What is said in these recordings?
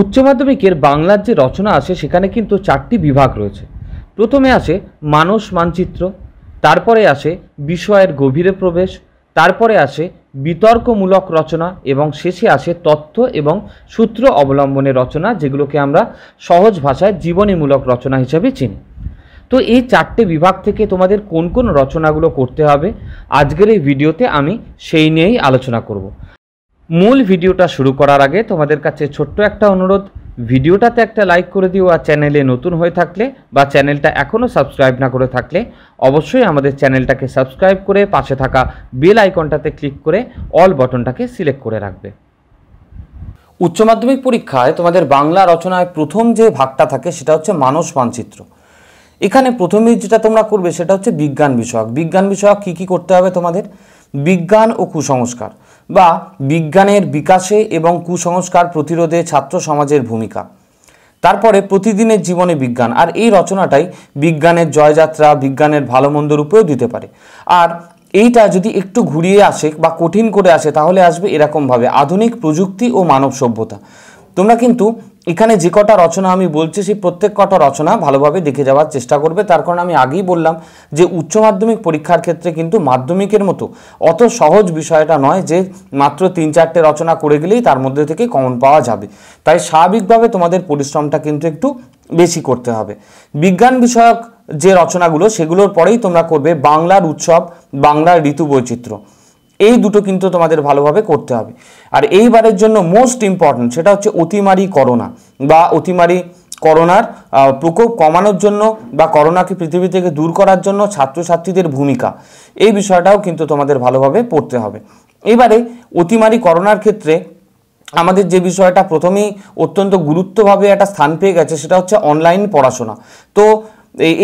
উচ্চ মাধ্যমিকের বাংলার যে রচনা আছে সেখানে কিন্তু চারটি বিভাগ রয়েছে প্রথমে আসে মানস মানচিত্র তারপরে আসে বিষয়ের গভীরে প্রবেশ তারপরে আসে বিতর্কমূলক রচনা এবং শেষে আসে তথ্য এবং সূত্র অবলম্বনে রচনা যেগুলোকে আমরা সহজ ভাষায় জীবনীমূলক রচনা হিসেবে চিনি তো এই চারটে বিভাগ থেকে তোমাদের কোন কোন রচনাগুলো করতে হবে আজকের এই ভিডিওতে আমি সেই নিয়েই আলোচনা করব মূল ভিডিওটা শুরু করার আগে তোমাদের কাছে ছোট্ট একটা অনুরোধ ভিডিওটাতে একটা লাইক করে দিও আর চ্যানেলে নতুন হয়ে থাকলে বা চ্যানেলটা এখনও সাবস্ক্রাইব না করে থাকলে অবশ্যই আমাদের চ্যানেলটাকে সাবস্ক্রাইব করে পাশে থাকা বেল আইকনটাতে ক্লিক করে অল বটনটাকে সিলেক্ট করে রাখবে উচ্চ মাধ্যমিক পরীক্ষায় তোমাদের বাংলা রচনায় প্রথম যে ভাগটা থাকে সেটা হচ্ছে মানস মানচিত্র এখানে প্রথমে যেটা তোমরা করবে সেটা হচ্ছে বিজ্ঞান বিষয়ক বিজ্ঞান বিষয়ক কী কী করতে হবে তোমাদের বিজ্ঞান ও কুসংস্কার বা বিজ্ঞানের বিকাশে এবং কুসংস্কার প্রতিরোধে ছাত্র সমাজের ভূমিকা তারপরে প্রতিদিনের জীবনে বিজ্ঞান আর এই রচনাটাই বিজ্ঞানের জয়যাত্রা বিজ্ঞানের ভালো মন্দ রূপেও দিতে পারে আর এইটা যদি একটু ঘুরিয়ে আসে বা কঠিন করে আসে তাহলে আসবে এরকমভাবে আধুনিক প্রযুক্তি ও মানব সভ্যতা তোমরা কিন্তু এখানে যে কটা রচনা আমি বলছি সেই প্রত্যেক কটা রচনা ভালোভাবে দেখে যাওয়ার চেষ্টা করবে তার কারণ আমি আগেই বললাম যে উচ্চ মাধ্যমিক পরীক্ষার ক্ষেত্রে কিন্তু মাধ্যমিকের মতো অত সহজ বিষয়টা নয় যে মাত্র তিন চারটে রচনা করে গেলেই তার মধ্যে থেকে কমন পাওয়া যাবে তাই স্বাভাবিকভাবে তোমাদের পরিশ্রমটা কিন্তু একটু বেশি করতে হবে বিজ্ঞান বিষয়ক যে রচনাগুলো সেগুলোর পরেই তোমরা করবে বাংলার উৎসব বাংলার ঋতু বৈচিত্র্য এই দুটো কিন্তু তোমাদের ভালোভাবে করতে হবে আর এইবারের জন্য মোস্ট ইম্পর্ট্যান্ট সেটা হচ্ছে অতিমারি করোনা বা অতিমারি করোনার প্রকোপ কমানোর জন্য বা করোনাকে পৃথিবী থেকে দূর করার জন্য ছাত্রছাত্রীদের ভূমিকা এই বিষয়টাও কিন্তু তোমাদের ভালোভাবে পড়তে হবে এবারে অতিমারি করোনার ক্ষেত্রে আমাদের যে বিষয়টা প্রথমেই অত্যন্ত গুরুত্বভাবে একটা স্থান পেয়ে গেছে সেটা হচ্ছে অনলাইন পড়াশোনা তো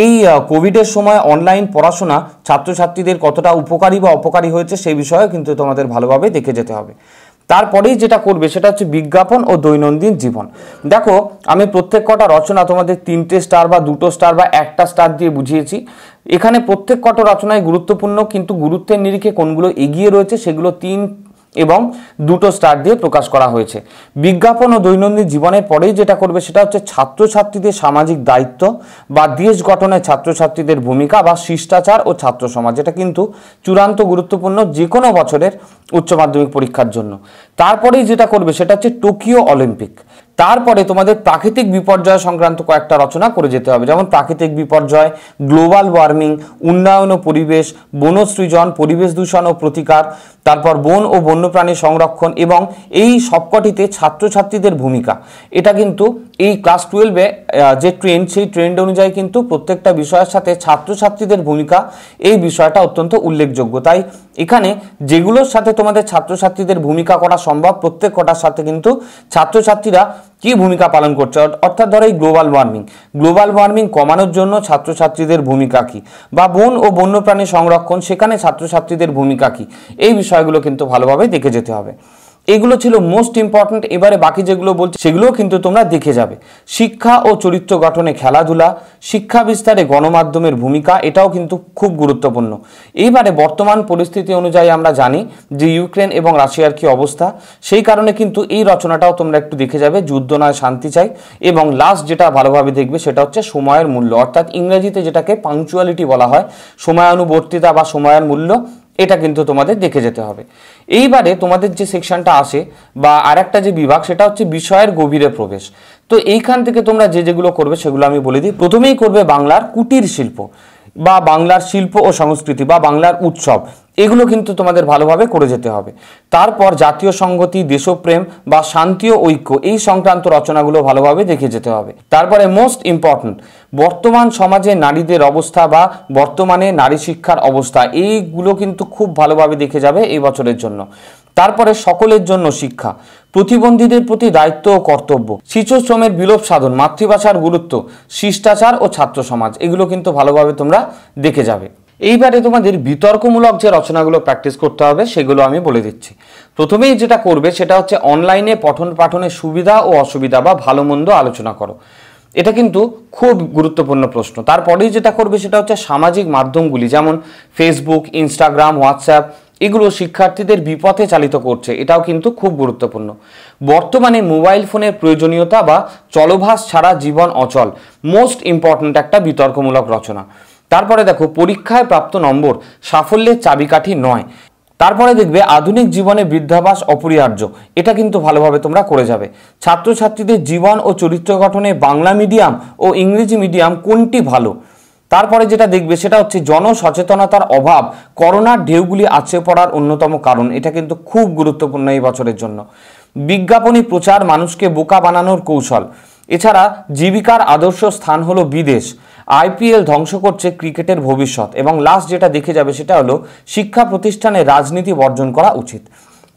এই কোভিডের সময় অনলাইন পড়াশোনা ছাত্রছাত্রীদের কতটা উপকারী বা অপকারী হয়েছে সেই বিষয়ে কিন্তু তোমাদের ভালোভাবে দেখে যেতে হবে তারপরেই যেটা করবে সেটা হচ্ছে বিজ্ঞাপন ও দৈনন্দিন জীবন দেখো আমি প্রত্যেক কটা রচনা তোমাদের তিনটে স্টার বা দুটো স্টার বা একটা স্টার দিয়ে বুঝিয়েছি এখানে প্রত্যেক কটা রচনায় গুরুত্বপূর্ণ কিন্তু গুরুত্বের নিরিখে কোনগুলো এগিয়ে রয়েছে সেগুলো তিন এবং দুটো স্টার দিয়ে প্রকাশ করা হয়েছে বিজ্ঞাপন ও দৈনন্দিন জীবনের পরেই যেটা করবে সেটা হচ্ছে ছাত্রছাত্রীদের সামাজিক দায়িত্ব বা দেশ গঠনে ছাত্রছাত্রীদের ভূমিকা বা শিষ্টাচার ও ছাত্র সমাজ এটা কিন্তু চূড়ান্ত গুরুত্বপূর্ণ যে কোনো বছরের উচ্চ মাধ্যমিক পরীক্ষার জন্য তারপরেই যেটা করবে সেটা হচ্ছে টোকিও অলিম্পিক তারপরে তোমাদের প্রাকৃতিক বিপর্যয় সংক্রান্ত কয়েকটা রচনা করে যেতে হবে যেমন প্রাকৃতিক বিপর্যয় গ্লোবাল ওয়ার্মিং উন্নয়ন ও পরিবেশ বন সৃজন পরিবেশ দূষণ ও প্রতিকার তারপর বন ও বন্যপ্রাণী সংরক্ষণ এবং এই সবকটিতে ছাত্রছাত্রীদের ভূমিকা এটা কিন্তু এই ক্লাস টুয়েলভে যে ট্রেন্ড সেই ট্রেন্ড অনুযায়ী কিন্তু প্রত্যেকটা বিষয়ের সাথে ছাত্রছাত্রীদের ভূমিকা এই বিষয়টা অত্যন্ত উল্লেখযোগ্য তাই এখানে যেগুলোর সাথে তোমাদের ছাত্রছাত্রীদের ভূমিকা করা সম্ভব প্রত্যেক কটার সাথে কিন্তু ছাত্রছাত্রীরা কি ভূমিকা পালন করছে অর্থাৎ ধরো এই গ্লোবাল ওয়ার্মিং গ্লোবাল ওয়ার্মিং কমানোর জন্য ছাত্রছাত্রীদের ভূমিকা কি বা বন ও বন্যপ্রাণী সংরক্ষণ সেখানে ছাত্রছাত্রীদের ভূমিকা কি এই বিষয়গুলো কিন্তু ভালোভাবে দেখে যেতে হবে এগুলো ছিল মোস্ট ইম্পর্ট্যান্ট এবারে বাকি যেগুলো বলছি সেগুলোও কিন্তু তোমরা দেখে যাবে শিক্ষা ও চরিত্র গঠনে খেলাধুলা শিক্ষা বিস্তারে গণমাধ্যমের ভূমিকা এটাও কিন্তু খুব গুরুত্বপূর্ণ এইবারে বর্তমান পরিস্থিতি অনুযায়ী আমরা জানি যে ইউক্রেন এবং রাশিয়ার কি অবস্থা সেই কারণে কিন্তু এই রচনাটাও তোমরা একটু দেখে যাবে যুদ্ধ নয় শান্তি চাই এবং লাস্ট যেটা ভালোভাবে দেখবে সেটা হচ্ছে সময়ের মূল্য অর্থাৎ ইংরেজিতে যেটাকে পাংচুয়ালিটি বলা হয় সময়ানুবর্তিতা বা সময়ের মূল্য এটা কিন্তু তোমাদের দেখে যেতে হবে এইবারে তোমাদের যে সেকশনটা আসে বা আর একটা যে বিভাগ সেটা হচ্ছে বিষয়ের গভীরে প্রবেশ তো এইখান থেকে তোমরা যে যেগুলো করবে সেগুলো আমি বলে দিই প্রথমেই করবে বাংলার কুটির শিল্প বা বাংলার শিল্প ও সংস্কৃতি বা বাংলার উৎসব এগুলো কিন্তু তোমাদের ভালোভাবে করে যেতে হবে তারপর জাতীয় সংগতি দেশপ্রেম বা শান্তি ও ঐক্য এই সংক্রান্ত রচনাগুলো ভালোভাবে দেখে যেতে হবে তারপরে মোস্ট ইম্পর্ট্যান্ট বর্তমান সমাজে নারীদের অবস্থা বা বর্তমানে নারী শিক্ষার অবস্থা এইগুলো কিন্তু খুব ভালোভাবে দেখে যাবে এই বছরের জন্য তারপরে সকলের জন্য শিক্ষা প্রতিবন্ধীদের প্রতি দায়িত্ব ও কর্তব্য শিশু শ্রমের বিলোপ সাধন মাতৃভাষার গুরুত্ব শিষ্টাচার ও ছাত্র সমাজ এগুলো কিন্তু ভালোভাবে তোমরা দেখে যাবে এইবারে তোমাদের বিতর্কমূলক যে রচনাগুলো প্র্যাকটিস করতে হবে সেগুলো আমি বলে দিচ্ছি প্রথমেই যেটা করবে সেটা হচ্ছে অনলাইনে পঠন পাঠনের সুবিধা ও অসুবিধা বা ভালো মন্দ আলোচনা করো এটা কিন্তু খুব গুরুত্বপূর্ণ প্রশ্ন তারপরেই যেটা করবে সেটা হচ্ছে সামাজিক মাধ্যমগুলি যেমন ফেসবুক ইনস্টাগ্রাম হোয়াটসঅ্যাপ এগুলো শিক্ষার্থীদের বিপথে চালিত করছে এটাও কিন্তু খুব গুরুত্বপূর্ণ বর্তমানে মোবাইল ফোনের প্রয়োজনীয়তা বা চলভাস ছাড়া জীবন অচল মোস্ট ইম্পর্ট্যান্ট একটা বিতর্কমূলক রচনা তারপরে দেখো পরীক্ষায় প্রাপ্ত নম্বর সাফল্যের চাবিকাঠি নয় তারপরে দেখবে আধুনিক জীবনে বৃদ্ধাবাস অপরিহার্য এটা কিন্তু ভালোভাবে তোমরা করে যাবে ছাত্রছাত্রীদের জীবন ও চরিত্র গঠনে বাংলা মিডিয়াম ও ইংরেজি মিডিয়াম কোনটি ভালো তারপরে যেটা দেখবে সেটা হচ্ছে জনসচেতনতার অভাব করোনার ঢেউগুলি আছে পড়ার অন্যতম কারণ এটা কিন্তু খুব গুরুত্বপূর্ণ এই বছরের জন্য বিজ্ঞাপনী প্রচার মানুষকে বোকা বানানোর কৌশল এছাড়া জীবিকার আদর্শ স্থান হলো বিদেশ আইপিএল ধ্বংস করছে ক্রিকেটের ভবিষ্যৎ এবং লাস্ট যেটা দেখে যাবে সেটা হলো শিক্ষা প্রতিষ্ঠানে রাজনীতি বর্জন করা উচিত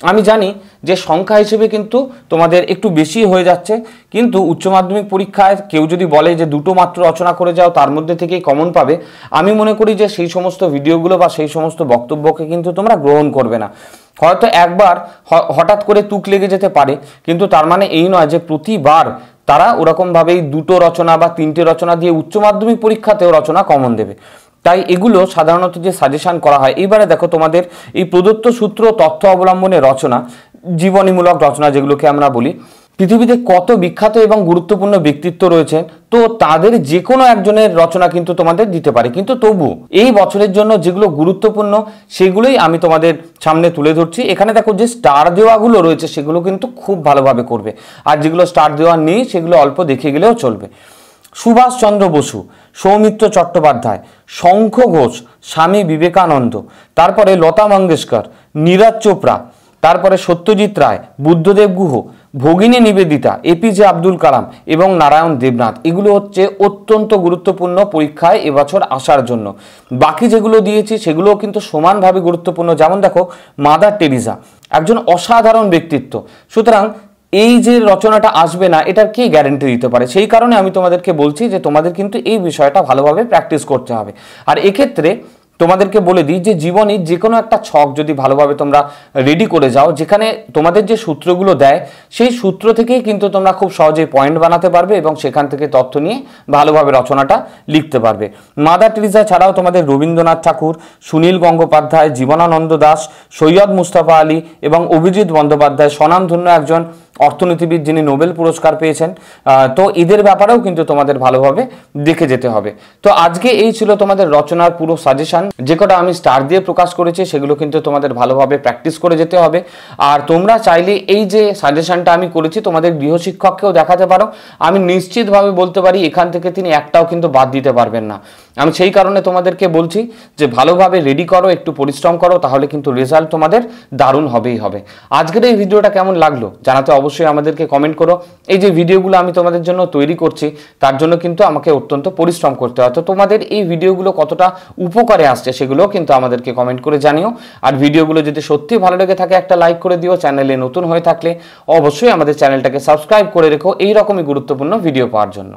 আমি জানি যে সংখ্যা হিসেবে কিন্তু তোমাদের একটু বেশি হয়ে যাচ্ছে কিন্তু উচ্চ মাধ্যমিক পরীক্ষায় কেউ যদি বলে যে দুটো মাত্র রচনা করে যাও তার মধ্যে থেকেই কমন পাবে আমি মনে করি যে সেই সমস্ত ভিডিওগুলো বা সেই সমস্ত বক্তব্যকে কিন্তু তোমরা গ্রহণ করবে না হয়তো একবার হঠাৎ করে তুক লেগে যেতে পারে কিন্তু তার মানে এই নয় যে প্রতিবার তারা ওরকমভাবেই দুটো রচনা বা তিনটে রচনা দিয়ে উচ্চ মাধ্যমিক পরীক্ষাতেও রচনা কমন দেবে তাই এগুলো সাধারণত যে সাজেশান করা হয় এইবারে দেখো তোমাদের এই প্রদত্ত সূত্র তথ্য অবলম্বনে রচনা জীবনীমূলক রচনা যেগুলোকে আমরা বলি পৃথিবীতে কত বিখ্যাত এবং গুরুত্বপূর্ণ ব্যক্তিত্ব রয়েছে তো তাদের যে কোনো একজনের রচনা কিন্তু তোমাদের দিতে পারে কিন্তু তবু এই বছরের জন্য যেগুলো গুরুত্বপূর্ণ সেগুলোই আমি তোমাদের সামনে তুলে ধরছি এখানে দেখো যে স্টার দেওয়াগুলো রয়েছে সেগুলো কিন্তু খুব ভালোভাবে করবে আর যেগুলো স্টার দেওয়া নেই সেগুলো অল্প দেখে গেলেও চলবে সুভাষচন্দ্র বসু সৌমিত্র চট্টোপাধ্যায় শঙ্খ ঘোষ স্বামী বিবেকানন্দ তারপরে লতা মঙ্গেশকর নীরাজ চোপড়া তারপরে সত্যজিৎ রায় বুদ্ধদেব গুহ ভগিনী নিবেদিতা এপিজে আব্দুল কালাম এবং নারায়ণ দেবনাথ এগুলো হচ্ছে অত্যন্ত গুরুত্বপূর্ণ পরীক্ষায় এবছর আসার জন্য বাকি যেগুলো দিয়েছি সেগুলোও কিন্তু সমানভাবে গুরুত্বপূর্ণ যেমন দেখো মাদার টেরিজা একজন অসাধারণ ব্যক্তিত্ব সুতরাং এই যে রচনাটা আসবে না এটার কি গ্যারেন্টি দিতে পারে সেই কারণে আমি তোমাদেরকে বলছি যে তোমাদের কিন্তু এই বিষয়টা ভালোভাবে প্র্যাকটিস করতে হবে আর এক্ষেত্রে তোমাদেরকে বলে দিই যে জীবনী যে কোনো একটা ছক যদি ভালোভাবে তোমরা রেডি করে যাও যেখানে তোমাদের যে সূত্রগুলো দেয় সেই সূত্র থেকেই কিন্তু তোমরা খুব সহজে পয়েন্ট বানাতে পারবে এবং সেখান থেকে তথ্য নিয়ে ভালোভাবে রচনাটা লিখতে পারবে মাদার টেরিজা ছাড়াও তোমাদের রবীন্দ্রনাথ ঠাকুর সুনীল গঙ্গোপাধ্যায় জীবনানন্দ দাস সৈয়দ মুস্তাফা আলী এবং অভিজিৎ বন্দ্যোপাধ্যায় স্বনামধন্য একজন অর্থনীতিবিদ যিনি নোবেল পুরস্কার পেয়েছেন তো এদের ব্যাপারেও কিন্তু তোমাদের ভালোভাবে দেখে যেতে হবে তো আজকে এই ছিল তোমাদের রচনার পুরো সাজেশান যে কটা আমি স্টার দিয়ে প্রকাশ করেছি সেগুলো কিন্তু তোমাদের ভালোভাবে প্র্যাকটিস করে যেতে হবে আর তোমরা চাইলে এই যে সাজেশানটা আমি করেছি তোমাদের গৃহশিক্ষককেও দেখাতে পারো আমি নিশ্চিতভাবে বলতে পারি এখান থেকে তিনি একটাও কিন্তু বাদ দিতে পারবেন না আমি সেই কারণে তোমাদেরকে বলছি যে ভালোভাবে রেডি করো একটু পরিশ্রম করো তাহলে কিন্তু রেজাল্ট তোমাদের দারুণ হবেই হবে আজকের এই ভিডিওটা কেমন লাগলো জানাতে অবশ্যই আমাদেরকে কমেন্ট করো এই যে ভিডিওগুলো আমি তোমাদের জন্য তৈরি করছি তার জন্য কিন্তু আমাকে অত্যন্ত পরিশ্রম করতে হয় তো তোমাদের এই ভিডিওগুলো কতটা উপকারে আসছে সেগুলো কিন্তু আমাদেরকে কমেন্ট করে জানিও আর ভিডিওগুলো যদি সত্যি ভালো লেগে থাকে একটা লাইক করে দিও চ্যানেলে নতুন হয়ে থাকলে অবশ্যই আমাদের চ্যানেলটাকে সাবস্ক্রাইব করে রেখো এইরকমই গুরুত্বপূর্ণ ভিডিও পাওয়ার জন্য